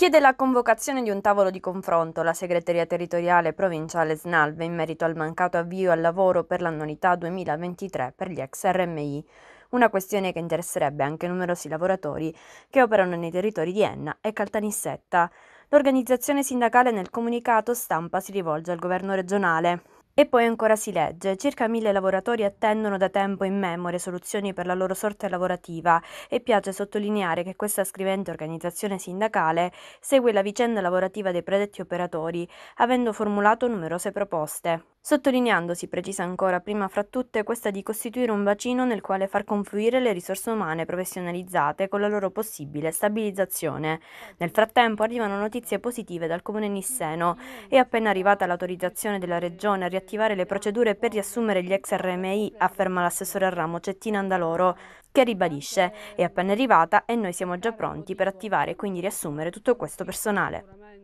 chiede la convocazione di un tavolo di confronto. La segreteria territoriale provinciale SNALVE in merito al mancato avvio al lavoro per l'annualità 2023 per gli ex RMI. Una questione che interesserebbe anche numerosi lavoratori che operano nei territori di Enna e Caltanissetta. L'organizzazione sindacale nel comunicato stampa si rivolge al governo regionale. E poi ancora si legge, circa mille lavoratori attendono da tempo in memore soluzioni per la loro sorte lavorativa e piace sottolineare che questa scrivente organizzazione sindacale segue la vicenda lavorativa dei predetti operatori, avendo formulato numerose proposte sottolineandosi precisa ancora prima fra tutte questa di costituire un bacino nel quale far confluire le risorse umane professionalizzate con la loro possibile stabilizzazione. Nel frattempo arrivano notizie positive dal comune Nisseno. È appena arrivata l'autorizzazione della regione a riattivare le procedure per riassumere gli ex RMI, afferma l'assessore al ramo Cettina Andaloro, che ribadisce è appena arrivata e noi siamo già pronti per attivare e quindi riassumere tutto questo personale.